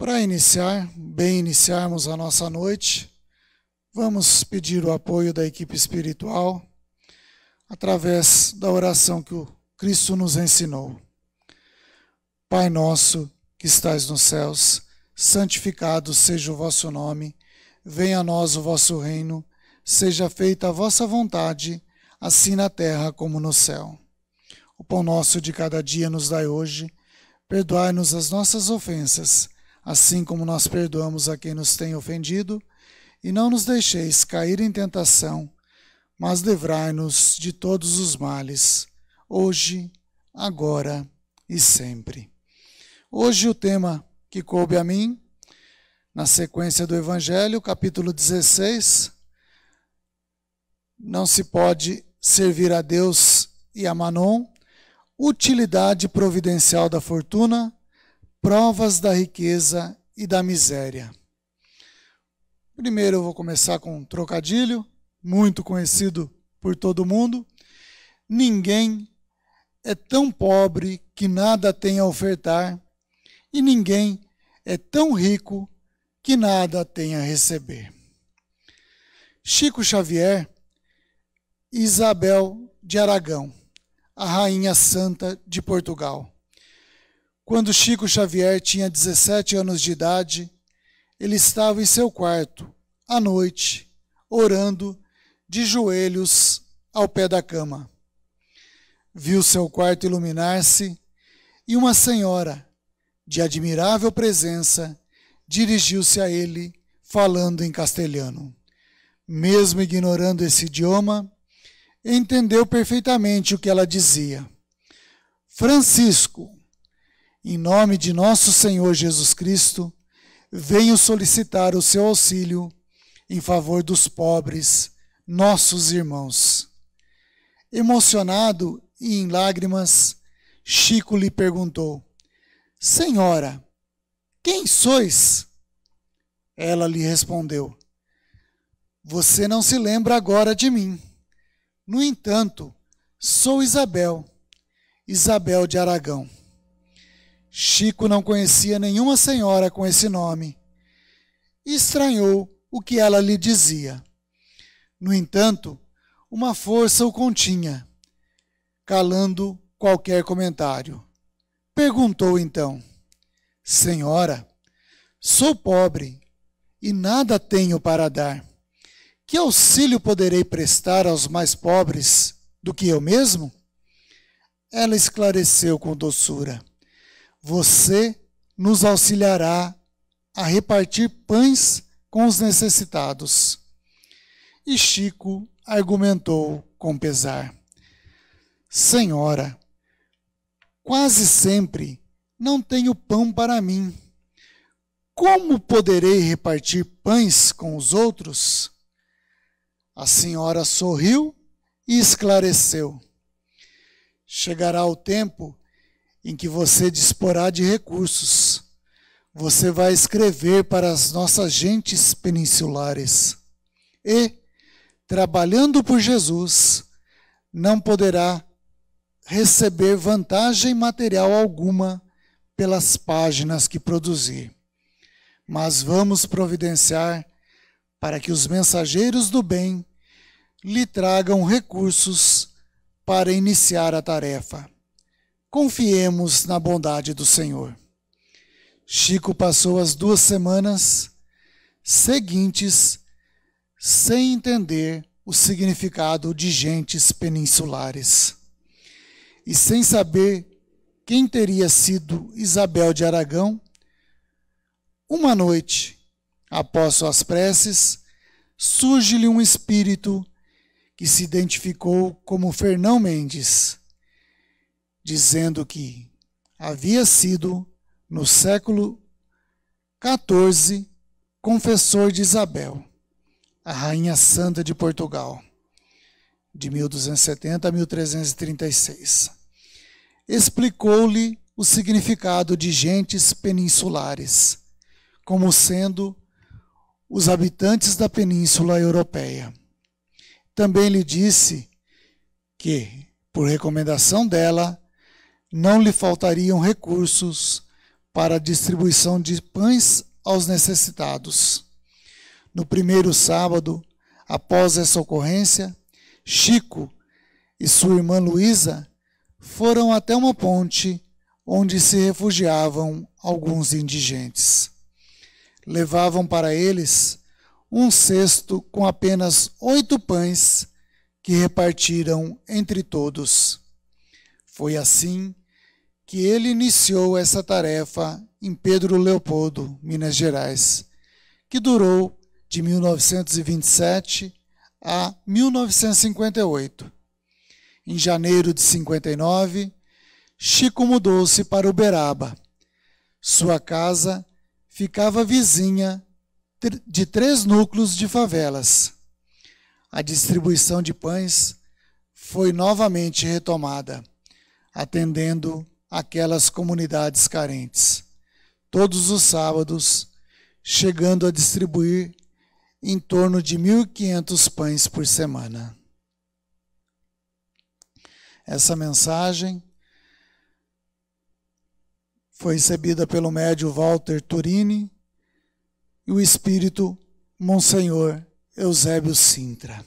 Para iniciar, bem iniciarmos a nossa noite, vamos pedir o apoio da equipe espiritual através da oração que o Cristo nos ensinou. Pai nosso que estais nos céus, santificado seja o vosso nome, venha a nós o vosso reino, seja feita a vossa vontade, assim na terra como no céu. O pão nosso de cada dia nos dai hoje, perdoai-nos as nossas ofensas, assim como nós perdoamos a quem nos tem ofendido, e não nos deixeis cair em tentação, mas livrai-nos de todos os males, hoje, agora e sempre. Hoje o tema que coube a mim, na sequência do Evangelho, capítulo 16, não se pode servir a Deus e a Manon, utilidade providencial da fortuna, provas da riqueza e da miséria. Primeiro eu vou começar com um trocadilho, muito conhecido por todo mundo. Ninguém é tão pobre que nada tem a ofertar, e ninguém é tão rico que nada tem a receber. Chico Xavier e Isabel de Aragão, a rainha santa de Portugal. Quando Chico Xavier tinha 17 anos de idade, ele estava em seu quarto, à noite, orando, de joelhos ao pé da cama. Viu seu quarto iluminar-se e uma senhora, de admirável presença, dirigiu-se a ele, falando em castelhano. Mesmo ignorando esse idioma, entendeu perfeitamente o que ela dizia. Francisco, em nome de nosso Senhor Jesus Cristo, venho solicitar o seu auxílio em favor dos pobres, nossos irmãos. Emocionado e em lágrimas, Chico lhe perguntou: Senhora, quem sois? Ela lhe respondeu: Você não se lembra agora de mim. No entanto, sou Isabel, Isabel de Aragão. Chico não conhecia nenhuma senhora com esse nome e estranhou o que ela lhe dizia. No entanto, uma força o continha, calando qualquer comentário. Perguntou então: Senhora, sou pobre e nada tenho para dar. Que auxílio poderei prestar aos mais pobres do que eu mesmo? Ela esclareceu com doçura. Você nos auxiliará a repartir pães com os necessitados. E Chico argumentou com pesar: Senhora, quase sempre não tenho pão para mim. Como poderei repartir pães com os outros? A senhora sorriu e esclareceu: Chegará o tempo em que você disporá de recursos. Você vai escrever para as nossas gentes peninsulares. E, trabalhando por Jesus, não poderá receber vantagem material alguma pelas páginas que produzir. Mas vamos providenciar para que os mensageiros do bem lhe tragam recursos para iniciar a tarefa confiemos na bondade do Senhor. Chico passou as duas semanas seguintes sem entender o significado de gentes peninsulares e sem saber quem teria sido Isabel de Aragão. Uma noite, após suas preces, surge-lhe um espírito que se identificou como Fernão Mendes dizendo que havia sido, no século XIV, confessor de Isabel, a rainha santa de Portugal, de 1270 a 1336. Explicou-lhe o significado de gentes peninsulares, como sendo os habitantes da península europeia. Também lhe disse que, por recomendação dela, não lhe faltariam recursos para a distribuição de pães aos necessitados. No primeiro sábado, após essa ocorrência, Chico e sua irmã Luísa foram até uma ponte onde se refugiavam alguns indigentes. Levavam para eles um cesto com apenas oito pães que repartiram entre todos. Foi assim que ele iniciou essa tarefa em Pedro Leopoldo, Minas Gerais, que durou de 1927 a 1958. Em janeiro de 59, Chico mudou-se para Uberaba. Sua casa ficava vizinha de três núcleos de favelas. A distribuição de pães foi novamente retomada, atendendo aquelas comunidades carentes. Todos os sábados, chegando a distribuir em torno de 1.500 pães por semana. Essa mensagem foi recebida pelo médio Walter Turini e o espírito Monsenhor Eusébio Sintra.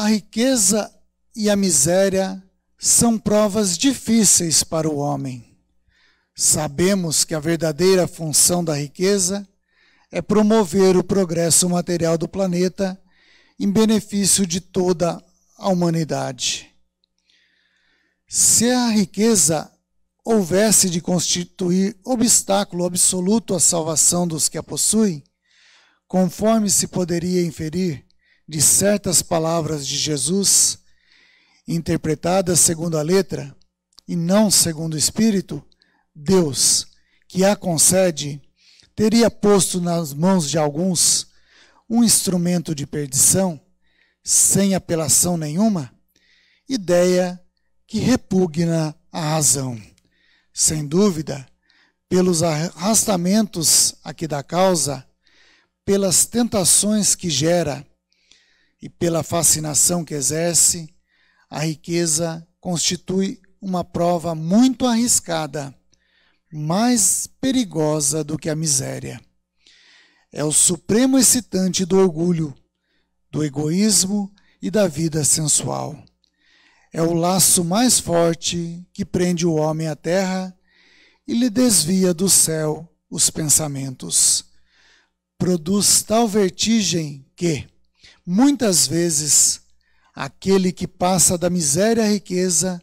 A riqueza e a miséria são provas difíceis para o homem. Sabemos que a verdadeira função da riqueza é promover o progresso material do planeta em benefício de toda a humanidade. Se a riqueza houvesse de constituir obstáculo absoluto à salvação dos que a possuem, conforme se poderia inferir, de certas palavras de Jesus, interpretadas segundo a letra e não segundo o Espírito, Deus, que a concede, teria posto nas mãos de alguns um instrumento de perdição, sem apelação nenhuma, ideia que repugna a razão. Sem dúvida, pelos arrastamentos aqui da causa, pelas tentações que gera, e pela fascinação que exerce, a riqueza constitui uma prova muito arriscada, mais perigosa do que a miséria. É o supremo excitante do orgulho, do egoísmo e da vida sensual. É o laço mais forte que prende o homem à terra e lhe desvia do céu os pensamentos. Produz tal vertigem que, Muitas vezes, aquele que passa da miséria à riqueza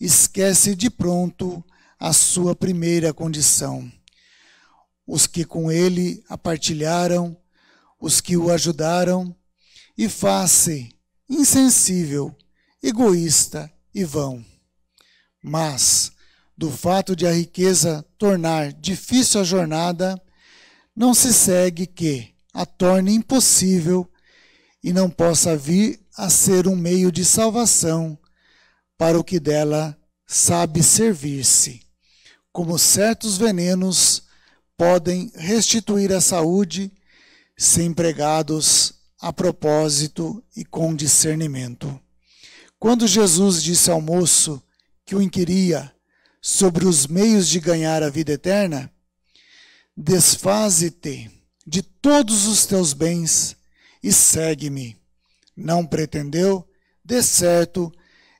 esquece de pronto a sua primeira condição. Os que com ele a partilharam, os que o ajudaram, e faz-se insensível, egoísta e vão. Mas, do fato de a riqueza tornar difícil a jornada, não se segue que a torne impossível e não possa vir a ser um meio de salvação para o que dela sabe servir-se. Como certos venenos podem restituir a saúde se empregados a propósito e com discernimento. Quando Jesus disse ao moço que o inquiria sobre os meios de ganhar a vida eterna, desfaze-te de todos os teus bens e segue-me. Não pretendeu, de certo,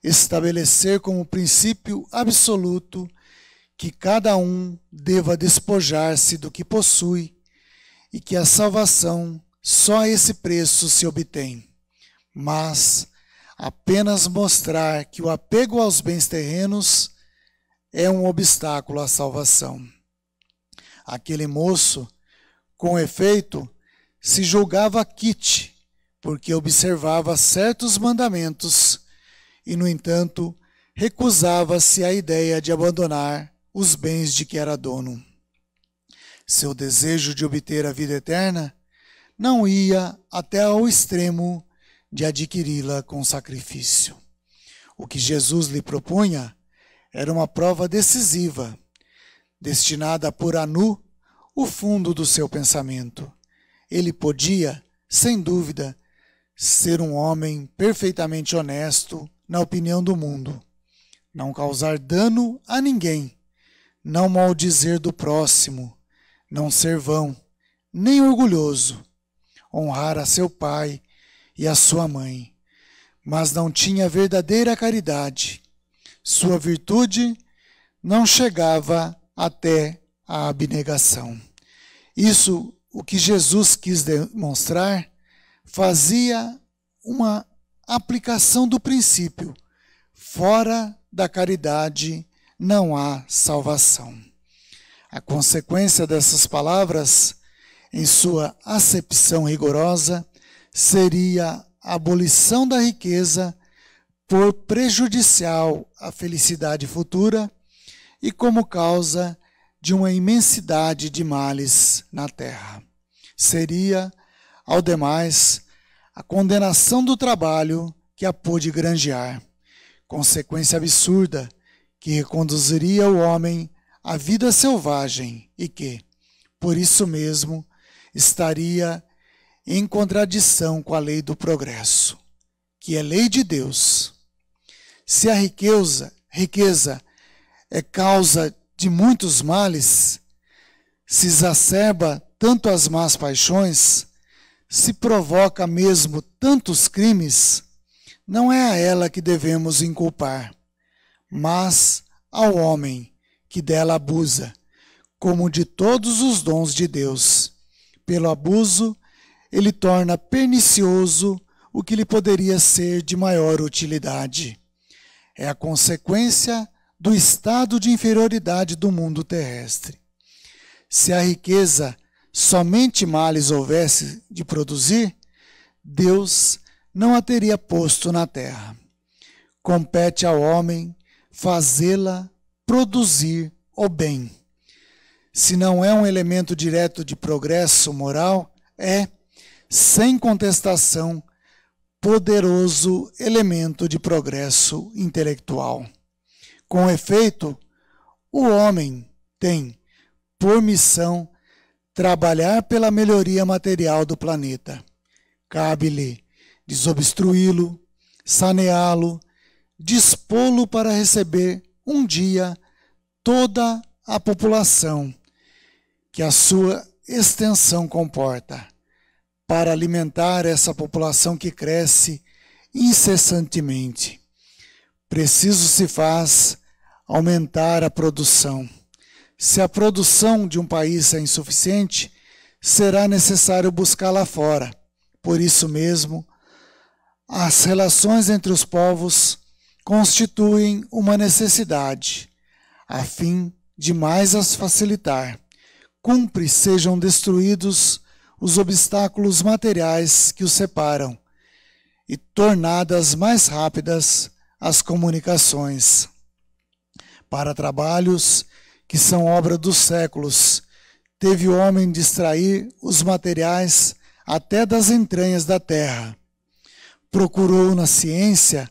estabelecer como princípio absoluto que cada um deva despojar-se do que possui e que a salvação só a esse preço se obtém, mas apenas mostrar que o apego aos bens terrenos é um obstáculo à salvação. Aquele moço, com efeito, se julgava quite, porque observava certos mandamentos e, no entanto, recusava-se à ideia de abandonar os bens de que era dono. Seu desejo de obter a vida eterna não ia até ao extremo de adquiri-la com sacrifício. O que Jesus lhe propunha era uma prova decisiva, destinada a pôr a nu o fundo do seu pensamento ele podia, sem dúvida, ser um homem perfeitamente honesto na opinião do mundo, não causar dano a ninguém, não maldizer do próximo, não ser vão, nem orgulhoso, honrar a seu pai e a sua mãe. Mas não tinha verdadeira caridade. Sua virtude não chegava até a abnegação. Isso o que Jesus quis demonstrar, fazia uma aplicação do princípio: fora da caridade não há salvação. A consequência dessas palavras, em sua acepção rigorosa, seria a abolição da riqueza por prejudicial à felicidade futura e como causa de uma imensidade de males na terra. Seria, ao demais, a condenação do trabalho que a pôde granjear, consequência absurda que reconduziria o homem à vida selvagem e que, por isso mesmo, estaria em contradição com a lei do progresso, que é lei de Deus. Se a riqueza, riqueza é causa de muitos males, se exacerba tanto as más paixões, se provoca mesmo tantos crimes, não é a ela que devemos inculpar, mas ao homem que dela abusa, como de todos os dons de Deus. Pelo abuso, ele torna pernicioso o que lhe poderia ser de maior utilidade. É a consequência do estado de inferioridade do mundo terrestre. Se a riqueza somente males houvesse de produzir, Deus não a teria posto na terra. Compete ao homem fazê-la produzir o bem. Se não é um elemento direto de progresso moral, é, sem contestação, poderoso elemento de progresso intelectual. Com efeito, o homem tem por missão trabalhar pela melhoria material do planeta. Cabe-lhe desobstruí-lo, saneá-lo, dispô-lo para receber um dia toda a população que a sua extensão comporta, para alimentar essa população que cresce incessantemente. Preciso se faz aumentar a produção. Se a produção de um país é insuficiente, será necessário buscar lá fora. Por isso mesmo, as relações entre os povos constituem uma necessidade, a fim de mais as facilitar. Cumpre sejam destruídos os obstáculos materiais que os separam e tornadas mais rápidas as comunicações para trabalhos que são obra dos séculos. Teve o homem distrair os materiais até das entranhas da terra. Procurou na ciência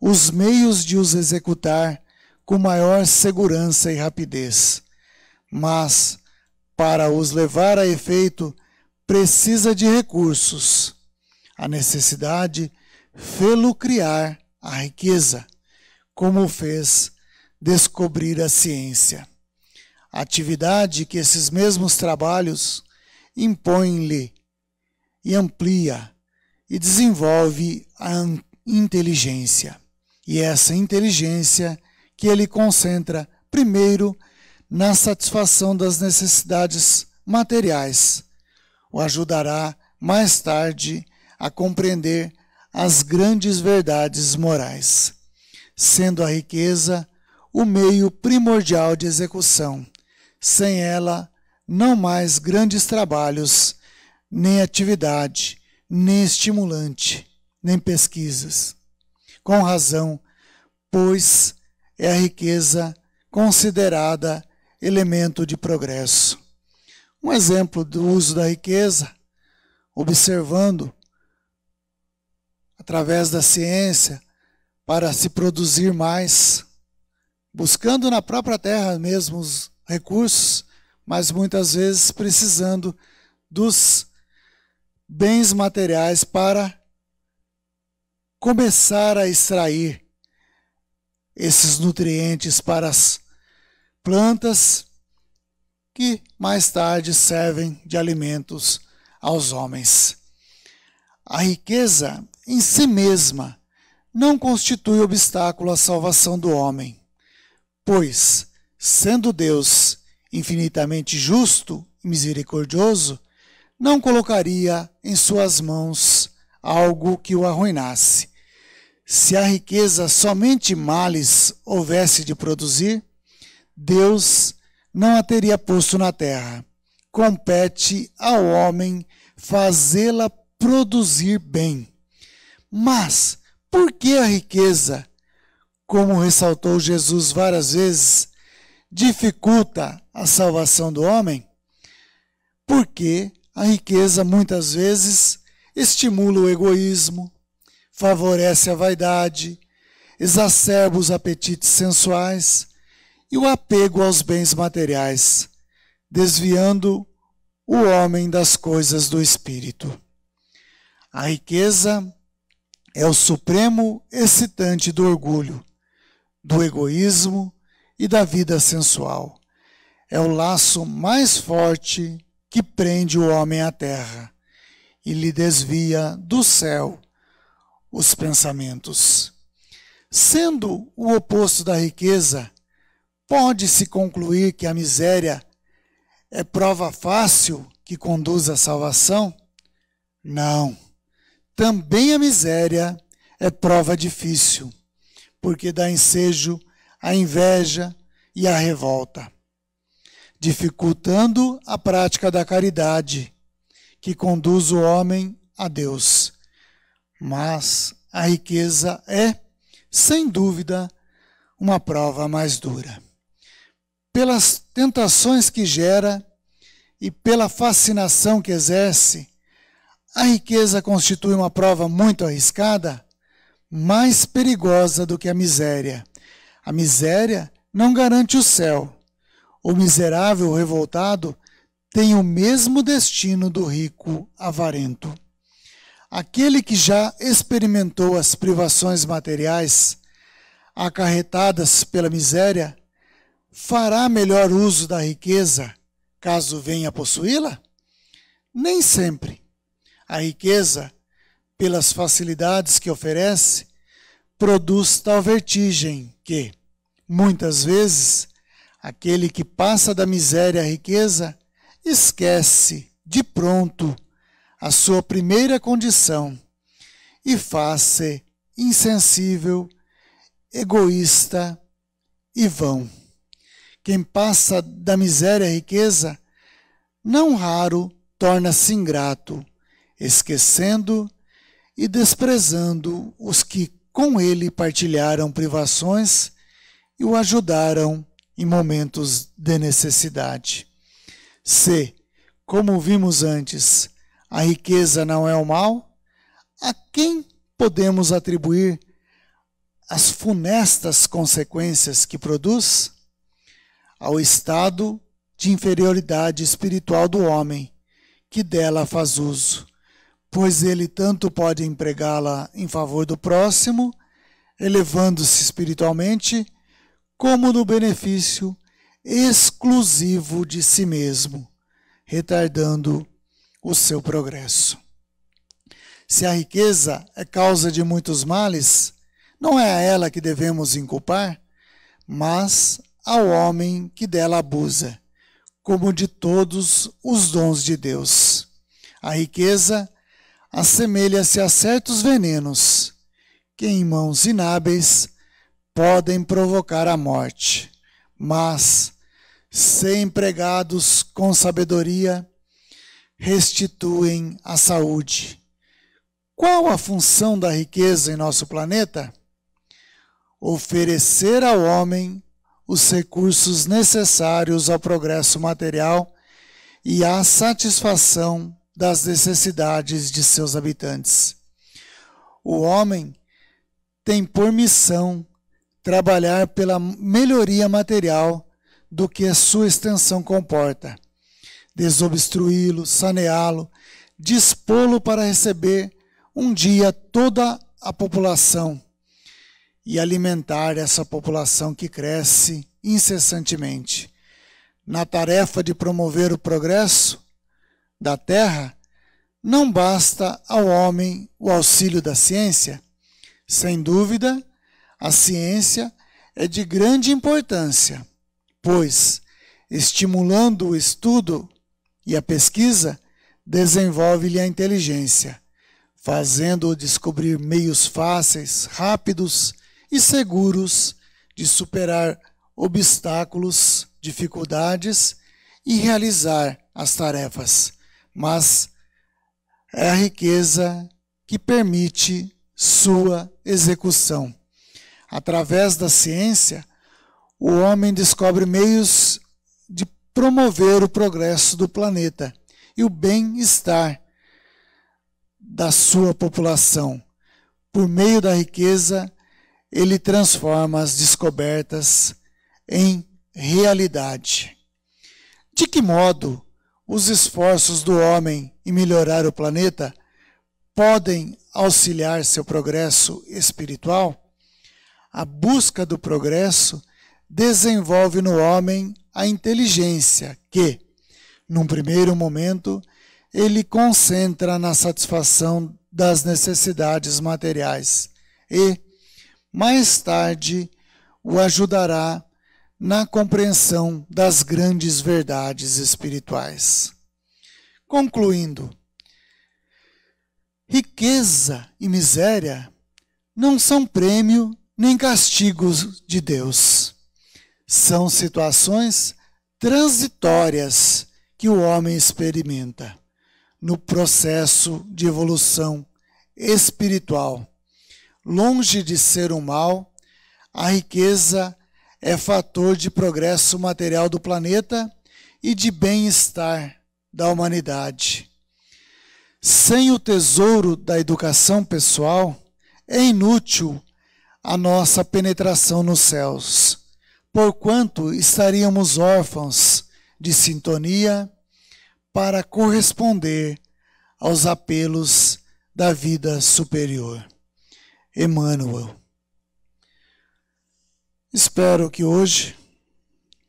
os meios de os executar com maior segurança e rapidez. Mas, para os levar a efeito, precisa de recursos. A necessidade fê-lo criar a riqueza, como fez descobrir a ciência. A atividade que esses mesmos trabalhos impõem-lhe e amplia e desenvolve a inteligência. E é essa inteligência que ele concentra primeiro na satisfação das necessidades materiais, o ajudará mais tarde a compreender as grandes verdades morais, sendo a riqueza o meio primordial de execução. Sem ela, não mais grandes trabalhos, nem atividade, nem estimulante, nem pesquisas. Com razão, pois é a riqueza considerada elemento de progresso. Um exemplo do uso da riqueza, observando através da ciência para se produzir mais, buscando na própria terra mesmo os recursos, mas muitas vezes precisando dos bens materiais para começar a extrair esses nutrientes para as plantas que mais tarde servem de alimentos aos homens. A riqueza em si mesma não constitui obstáculo à salvação do homem, pois, sendo Deus infinitamente justo e misericordioso, não colocaria em suas mãos algo que o arruinasse. Se a riqueza somente males houvesse de produzir, Deus não a teria posto na terra. Compete ao homem fazê-la produzir bem. Mas por que a riqueza, como ressaltou Jesus várias vezes, dificulta a salvação do homem? Porque a riqueza muitas vezes estimula o egoísmo, favorece a vaidade, exacerba os apetites sensuais e o apego aos bens materiais, desviando o homem das coisas do espírito. A riqueza é o supremo excitante do orgulho, do egoísmo e da vida sensual. É o laço mais forte que prende o homem à terra e lhe desvia do céu os pensamentos. Sendo o oposto da riqueza, pode-se concluir que a miséria é prova fácil que conduz à salvação? Não. Também a miséria é prova difícil, porque dá ensejo à inveja e à revolta, dificultando a prática da caridade, que conduz o homem a Deus. Mas a riqueza é, sem dúvida, uma prova mais dura. Pelas tentações que gera e pela fascinação que exerce, a riqueza constitui uma prova muito arriscada, mais perigosa do que a miséria. A miséria não garante o céu. O miserável revoltado tem o mesmo destino do rico avarento. Aquele que já experimentou as privações materiais acarretadas pela miséria fará melhor uso da riqueza caso venha possuí-la? Nem sempre a riqueza, pelas facilidades que oferece, produz tal vertigem que, muitas vezes, aquele que passa da miséria à riqueza esquece de pronto a sua primeira condição e faz-se insensível, egoísta e vão. Quem passa da miséria à riqueza, não raro torna-se ingrato esquecendo e desprezando os que com ele partilharam privações e o ajudaram em momentos de necessidade. Se, como vimos antes, a riqueza não é o mal, a quem podemos atribuir as funestas consequências que produz? Ao estado de inferioridade espiritual do homem, que dela faz uso pois ele tanto pode empregá-la em favor do próximo, elevando-se espiritualmente, como no benefício exclusivo de si mesmo, retardando o seu progresso. Se a riqueza é causa de muitos males, não é a ela que devemos inculpar, mas ao homem que dela abusa, como de todos os dons de Deus. A riqueza assemelha-se a certos venenos que, em mãos inábeis, podem provocar a morte, mas, se empregados com sabedoria, restituem a saúde. Qual a função da riqueza em nosso planeta? Oferecer ao homem os recursos necessários ao progresso material e à satisfação das necessidades de seus habitantes. O homem tem por missão trabalhar pela melhoria material do que a sua extensão comporta, desobstruí-lo, saneá-lo, dispô-lo para receber um dia toda a população e alimentar essa população que cresce incessantemente. Na tarefa de promover o progresso, da Terra, não basta ao homem o auxílio da ciência. Sem dúvida, a ciência é de grande importância, pois, estimulando o estudo e a pesquisa, desenvolve-lhe a inteligência, fazendo-o descobrir meios fáceis, rápidos e seguros de superar obstáculos, dificuldades e realizar as tarefas mas é a riqueza que permite sua execução. Através da ciência, o homem descobre meios de promover o progresso do planeta e o bem-estar da sua população. Por meio da riqueza, ele transforma as descobertas em realidade. De que modo os esforços do homem em melhorar o planeta podem auxiliar seu progresso espiritual? A busca do progresso desenvolve no homem a inteligência que, num primeiro momento, ele concentra na satisfação das necessidades materiais e, mais tarde, o ajudará na compreensão das grandes verdades espirituais. Concluindo, riqueza e miséria não são prêmio nem castigos de Deus. São situações transitórias que o homem experimenta no processo de evolução espiritual. Longe de ser um mal, a riqueza é fator de progresso material do planeta e de bem-estar da humanidade. Sem o tesouro da educação pessoal, é inútil a nossa penetração nos céus, porquanto estaríamos órfãos de sintonia para corresponder aos apelos da vida superior. Emmanuel. Espero que hoje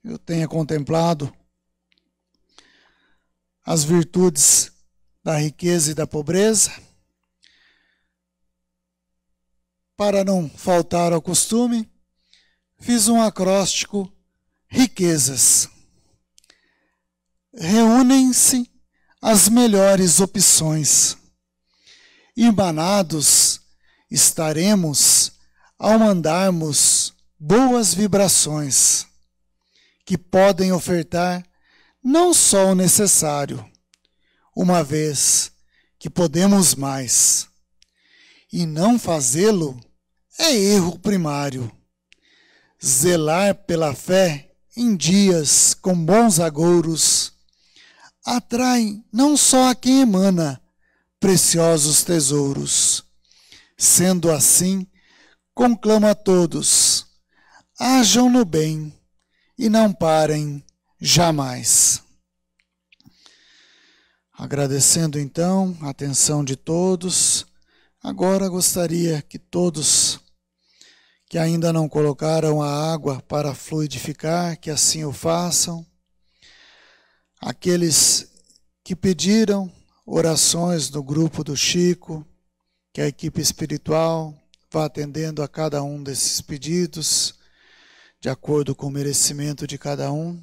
eu tenha contemplado as virtudes da riqueza e da pobreza, para não faltar ao costume, fiz um acróstico riquezas. Reúnem-se as melhores opções. Embanados estaremos ao mandarmos boas vibrações que podem ofertar não só o necessário, uma vez que podemos mais. E não fazê-lo é erro primário. Zelar pela fé em dias com bons agouros atrai não só a quem emana preciosos tesouros. Sendo assim, conclama a todos Hajam no bem e não parem jamais. Agradecendo então a atenção de todos, agora gostaria que todos que ainda não colocaram a água para fluidificar, que assim o façam. Aqueles que pediram orações no grupo do Chico, que a equipe espiritual vá atendendo a cada um desses pedidos de acordo com o merecimento de cada um.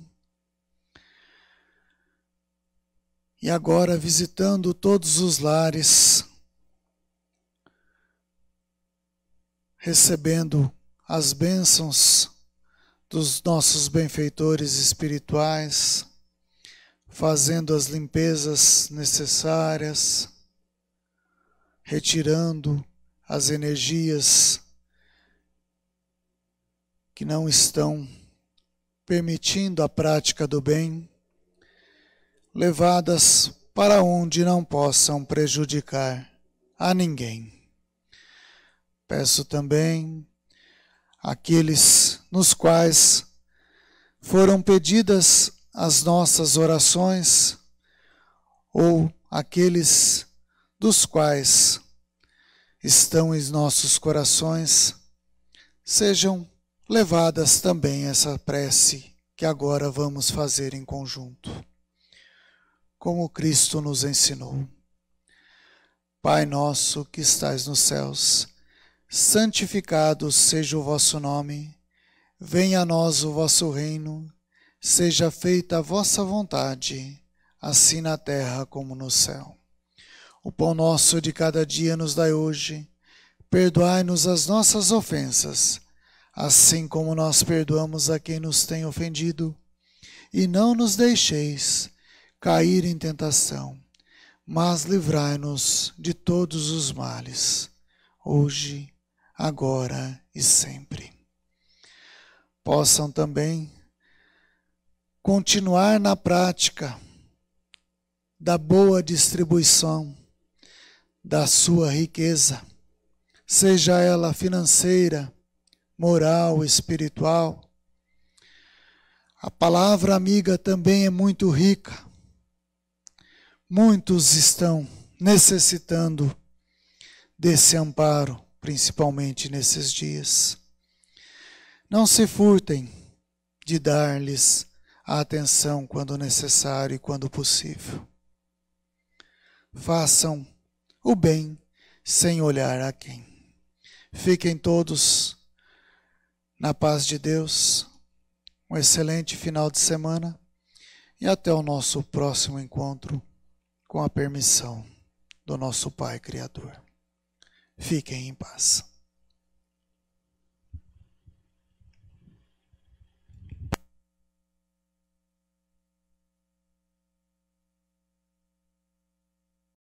E agora, visitando todos os lares, recebendo as bênçãos dos nossos benfeitores espirituais, fazendo as limpezas necessárias, retirando as energias que não estão permitindo a prática do bem, levadas para onde não possam prejudicar a ninguém. Peço também aqueles nos quais foram pedidas as nossas orações ou aqueles dos quais estão em nossos corações, sejam levadas também essa prece que agora vamos fazer em conjunto, como Cristo nos ensinou. Pai nosso que estais nos céus, santificado seja o vosso nome, venha a nós o vosso reino, seja feita a vossa vontade, assim na terra como no céu. O pão nosso de cada dia nos dai hoje, perdoai-nos as nossas ofensas, assim como nós perdoamos a quem nos tem ofendido. E não nos deixeis cair em tentação, mas livrai-nos de todos os males, hoje, agora e sempre. Possam também continuar na prática da boa distribuição da sua riqueza, seja ela financeira, moral, espiritual. A palavra amiga também é muito rica. Muitos estão necessitando desse amparo, principalmente nesses dias. Não se furtem de dar-lhes a atenção quando necessário e quando possível. Façam o bem sem olhar a quem. Fiquem todos na paz de Deus, um excelente final de semana e até o nosso próximo encontro com a permissão do nosso Pai Criador. Fiquem em paz.